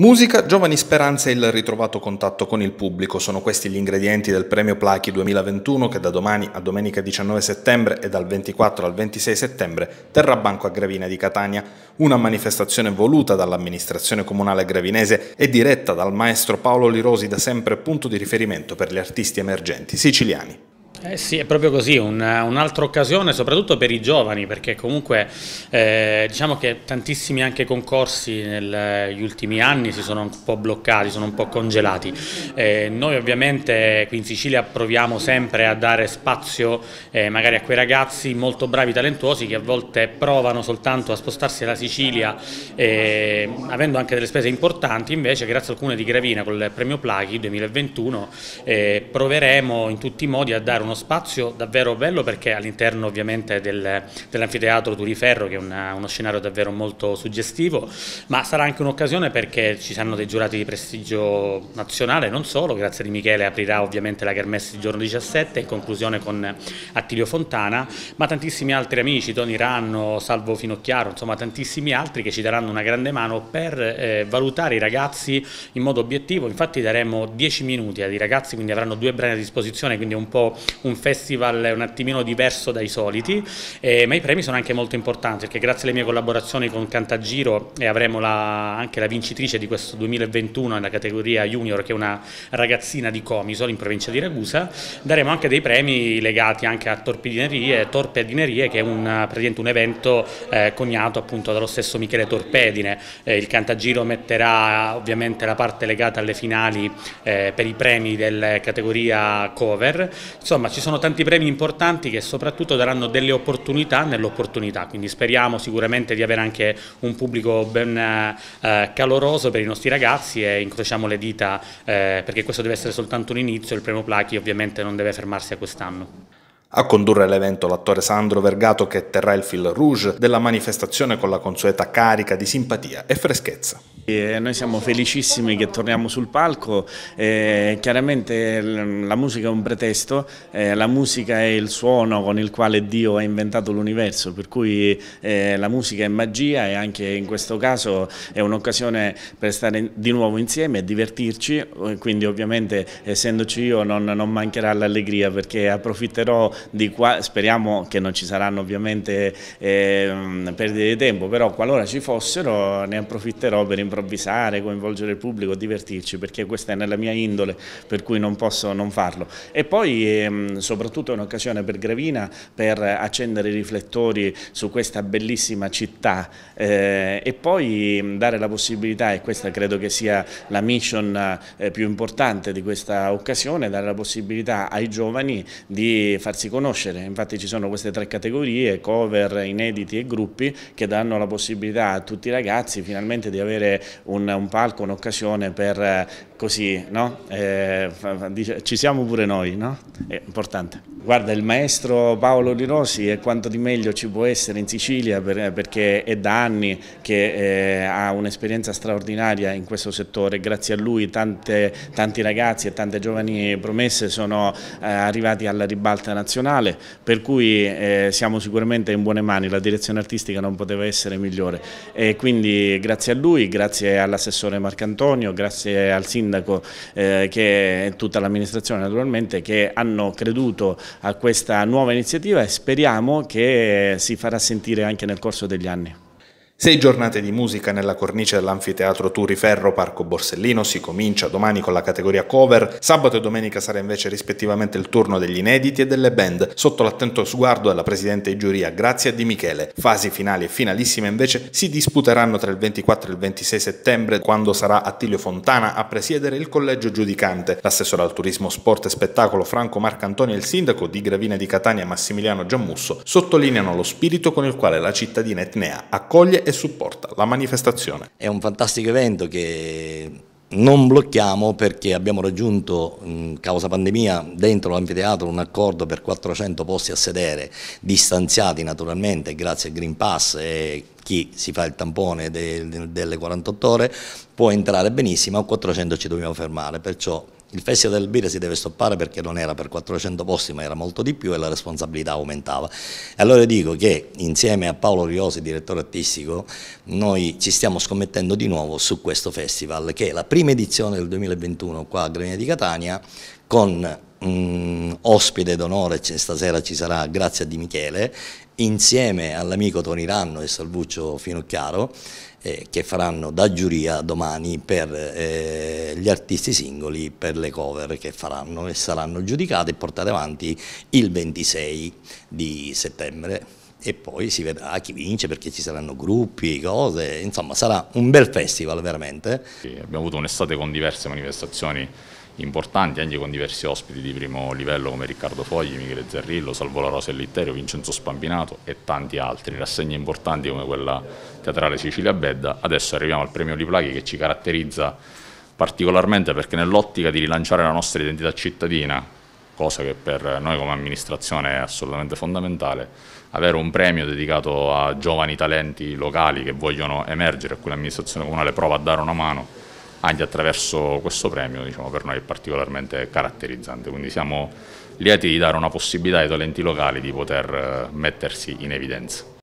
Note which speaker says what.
Speaker 1: Musica, giovani speranze e il ritrovato contatto con il pubblico sono questi gli ingredienti del premio Plachi 2021 che da domani a domenica 19 settembre e dal 24 al 26 settembre terrà banco a Gravina di Catania, una manifestazione voluta dall'amministrazione comunale gravinese e diretta dal maestro Paolo Lirosi da sempre punto di riferimento per gli artisti emergenti siciliani.
Speaker 2: Eh sì, è proprio così, un'altra un occasione soprattutto per i giovani, perché comunque eh, diciamo che tantissimi anche concorsi negli ultimi anni si sono un po' bloccati, sono un po' congelati. Eh, noi ovviamente qui in Sicilia proviamo sempre a dare spazio eh, magari a quei ragazzi molto bravi, talentuosi che a volte provano soltanto a spostarsi alla Sicilia eh, avendo anche delle spese importanti, invece grazie al Comune di Gravina con il premio Plaghi 2021 eh, proveremo in tutti i modi a dare un uno spazio davvero bello perché all'interno ovviamente del, dell'anfiteatro Turiferro che è una, uno scenario davvero molto suggestivo ma sarà anche un'occasione perché ci saranno dei giurati di prestigio nazionale non solo, grazie di Michele aprirà ovviamente la Kermesse il giorno 17 in conclusione con Attilio Fontana ma tantissimi altri amici, Toni Ranno, Salvo Finocchiaro, insomma tantissimi altri che ci daranno una grande mano per eh, valutare i ragazzi in modo obiettivo, infatti daremo 10 minuti ai ragazzi quindi avranno due brani a disposizione quindi un po' un festival un attimino diverso dai soliti, eh, ma i premi sono anche molto importanti perché grazie alle mie collaborazioni con Cantagiro e eh, avremo la, anche la vincitrice di questo 2021 nella categoria junior che è una ragazzina di Comisol in provincia di Ragusa, daremo anche dei premi legati anche a Torpedinerie, Torpedinerie che è un, praticamente un evento eh, coniato appunto dallo stesso Michele Torpedine, eh, il Cantagiro metterà ovviamente la parte legata alle finali eh, per i premi della categoria cover, insomma insomma ci sono tanti premi importanti che soprattutto daranno delle opportunità nell'opportunità, quindi speriamo sicuramente di avere anche un pubblico ben eh, caloroso per i nostri ragazzi e incrociamo le dita eh, perché questo deve essere soltanto un inizio, il premio Plachi ovviamente non deve fermarsi a quest'anno.
Speaker 1: A condurre l'evento l'attore Sandro Vergato che terrà il fil
Speaker 3: rouge della manifestazione con la consueta carica di simpatia e freschezza noi siamo felicissimi che torniamo sul palco, eh, chiaramente la musica è un pretesto, eh, la musica è il suono con il quale Dio ha inventato l'universo, per cui eh, la musica è magia e anche in questo caso è un'occasione per stare di nuovo insieme e divertirci, quindi ovviamente essendoci io non, non mancherà l'allegria perché approfitterò di qua, speriamo che non ci saranno ovviamente ehm, perdite di tempo, però qualora ci fossero ne approfitterò per improvvisare improvvisare, coinvolgere il pubblico, divertirci, perché questa è nella mia indole, per cui non posso non farlo. E poi ehm, soprattutto è un'occasione per Gravina per accendere i riflettori su questa bellissima città eh, e poi ehm, dare la possibilità, e questa credo che sia la mission eh, più importante di questa occasione, dare la possibilità ai giovani di farsi conoscere. Infatti ci sono queste tre categorie, cover, inediti e gruppi, che danno la possibilità a tutti i ragazzi finalmente di avere un, un palco, un'occasione per eh, così, no? eh, ci siamo pure noi, no? È importante. Guarda, il maestro Paolo Lirosi è quanto di meglio ci può essere in Sicilia per, eh, perché è da anni che eh, ha un'esperienza straordinaria in questo settore. Grazie a lui tante, tanti ragazzi e tante giovani promesse sono eh, arrivati alla ribalta nazionale, per cui eh, siamo sicuramente in buone mani, la direzione artistica non poteva essere migliore. E quindi grazie a lui, grazie all'assessore Marcantonio, grazie al sindaco sindaco eh, che, e tutta l'amministrazione naturalmente che hanno creduto a questa nuova iniziativa e speriamo che si farà sentire anche nel corso degli anni. Sei giornate di musica nella cornice dell'anfiteatro Turiferro
Speaker 1: Parco Borsellino, si comincia domani con la categoria cover, sabato e domenica sarà invece rispettivamente il turno degli inediti e delle band, sotto l'attento sguardo della presidente di giuria Grazia Di Michele. Fasi finali e finalissime invece si disputeranno tra il 24 e il 26 settembre quando sarà Attilio Fontana a presiedere il collegio giudicante. L'assessore al turismo, sport e spettacolo Franco Marcantoni e il sindaco di Gravina di Catania Massimiliano Giammusso sottolineano lo spirito con il quale
Speaker 4: la cittadina etnea accoglie e supporta la manifestazione. È un fantastico evento che non blocchiamo perché abbiamo raggiunto, causa pandemia, dentro l'anfiteatro un accordo per 400 posti a sedere, distanziati naturalmente grazie al Green Pass e chi si fa il tampone delle 48 ore può entrare benissimo, a 400 ci dobbiamo fermare, perciò il Festival del Birra si deve stoppare perché non era per 400 posti ma era molto di più e la responsabilità aumentava. Allora dico che insieme a Paolo Riosi, direttore artistico, noi ci stiamo scommettendo di nuovo su questo festival che è la prima edizione del 2021 qua a Gremina di Catania con Mm, ospite d'onore stasera ci sarà Grazia Di Michele insieme all'amico Toni Ranno e Salvuccio Finocchiaro eh, che faranno da giuria domani per eh, gli artisti singoli, per le cover che faranno e saranno giudicate e portate avanti il 26 di settembre e poi si vedrà chi vince perché ci saranno gruppi, cose, insomma sarà un bel festival veramente.
Speaker 5: abbiamo avuto un'estate con diverse manifestazioni importanti anche con diversi ospiti di primo livello come Riccardo Fogli, Michele Zerrillo, Salvo La Rosa e Litterio, Vincenzo Spampinato e tanti altri, rassegne importanti come quella teatrale Sicilia Bedda. Adesso arriviamo al premio Liplaghi che ci caratterizza particolarmente perché nell'ottica di rilanciare la nostra identità cittadina, cosa che per noi come amministrazione è assolutamente fondamentale, avere un premio dedicato a giovani talenti locali che vogliono emergere, a cui l'amministrazione comunale prova a dare una mano anche attraverso questo premio diciamo, per noi è particolarmente caratterizzante, quindi siamo lieti di dare una possibilità ai talenti locali di poter eh, mettersi in evidenza.